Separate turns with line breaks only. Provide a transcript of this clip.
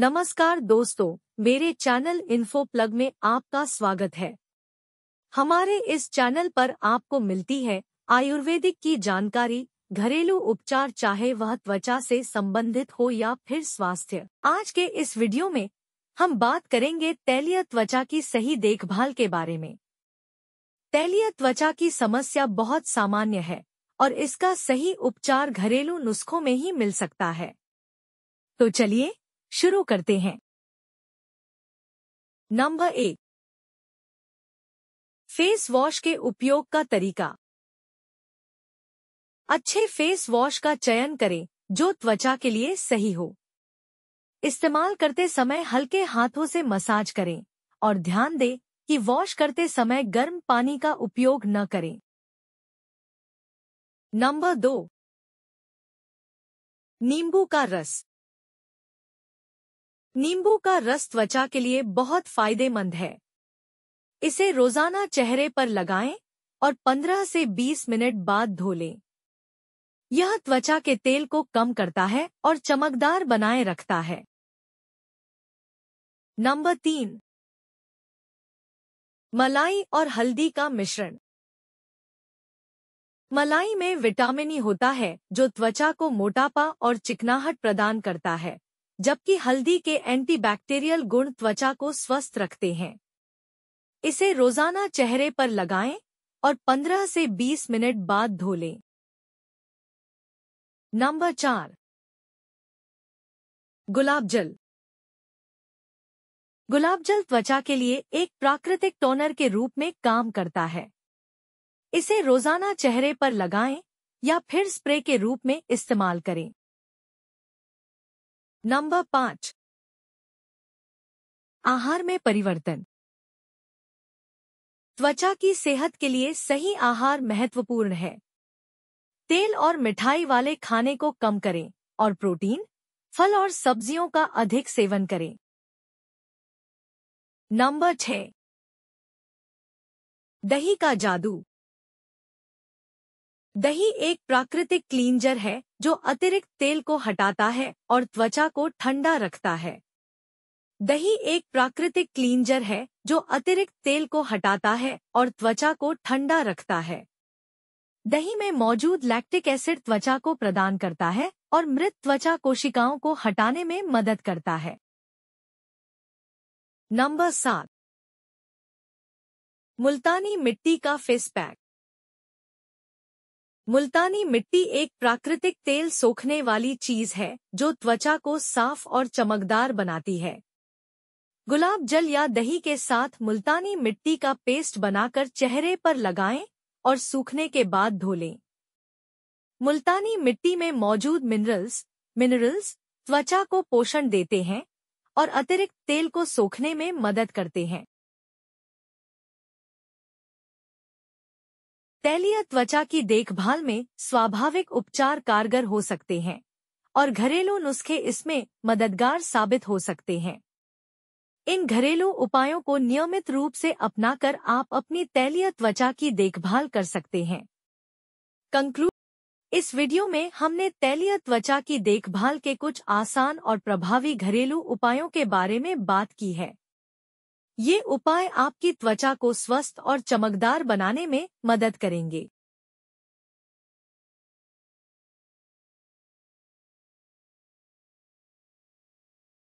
नमस्कार दोस्तों मेरे चैनल इन्फो प्लग में आपका स्वागत है हमारे इस चैनल पर आपको मिलती है आयुर्वेदिक की जानकारी घरेलू उपचार चाहे वह त्वचा से संबंधित हो या फिर स्वास्थ्य आज के इस वीडियो में हम बात करेंगे तैलीय त्वचा की सही देखभाल के बारे में तैलीय त्वचा की समस्या बहुत सामान्य है और इसका सही उपचार घरेलू नुस्खों में ही मिल सकता है तो चलिए शुरू
करते हैं नंबर एक
फेस वॉश के उपयोग का तरीका अच्छे फेस वॉश का चयन करें जो त्वचा के लिए सही हो इस्तेमाल करते समय हल्के हाथों से मसाज करें और ध्यान दें कि वॉश करते समय गर्म पानी का उपयोग न करें नंबर दो
नींबू का रस
नींबू का रस त्वचा के लिए बहुत फायदेमंद है इसे रोजाना चेहरे पर लगाएं और 15 से 20 मिनट बाद धो लें यह त्वचा के तेल को कम करता है और चमकदार बनाए रखता है
नंबर तीन मलाई
और हल्दी का मिश्रण मलाई में विटामिन ई होता है जो त्वचा को मोटापा और चिकनाहट प्रदान करता है जबकि हल्दी के एंटीबैक्टीरियल गुण त्वचा को स्वस्थ रखते हैं इसे रोजाना चेहरे पर लगाएं और 15 से 20 मिनट बाद धो लें
नंबर चार गुलाब जल
गुलाब जल त्वचा के लिए एक प्राकृतिक टोनर के रूप में काम करता है इसे रोजाना चेहरे पर लगाएं या फिर स्प्रे के रूप में इस्तेमाल करें नंबर पांच
आहार में परिवर्तन
त्वचा की सेहत के लिए सही आहार महत्वपूर्ण है तेल और मिठाई वाले खाने को कम करें और प्रोटीन फल और सब्जियों का अधिक
सेवन करें नंबर छह
दही का जादू दही एक प्राकृतिक क्लींजर है जो अतिरिक्त तेल को हटाता है और त्वचा को ठंडा रखता है दही एक प्राकृतिक क्लींजर है जो अतिरिक्त तेल को हटाता है और त्वचा को ठंडा रखता है दही में मौजूद लैक्टिक एसिड त्वचा को प्रदान करता है और मृत त्वचा कोशिकाओं को हटाने में मदद करता है
नंबर सात
मुल्तानी मिट्टी का फेस पैक मुल्तानी मिट्टी एक प्राकृतिक तेल सोखने वाली चीज है जो त्वचा को साफ और चमकदार बनाती है गुलाब जल या दही के साथ मुल्तानी मिट्टी का पेस्ट बनाकर चेहरे पर लगाएं और सूखने के बाद धो लें मुल्तानी मिट्टी में मौजूद मिनरल्स मिनरल्स त्वचा को पोषण देते हैं और अतिरिक्त तेल को सोखने में मदद करते हैं तैलीय त्वचा की देखभाल में स्वाभाविक उपचार कारगर हो सकते हैं और घरेलू नुस्खे इसमें मददगार साबित हो सकते हैं इन घरेलू उपायों को नियमित रूप से अपनाकर आप अपनी तैलीय त्वचा की देखभाल कर सकते हैं कंक्लू इस वीडियो में हमने तैलीय त्वचा की देखभाल के कुछ आसान और प्रभावी घरेलू उपायों के बारे में बात की है ये उपाय आपकी त्वचा को स्वस्थ और चमकदार बनाने में मदद करेंगे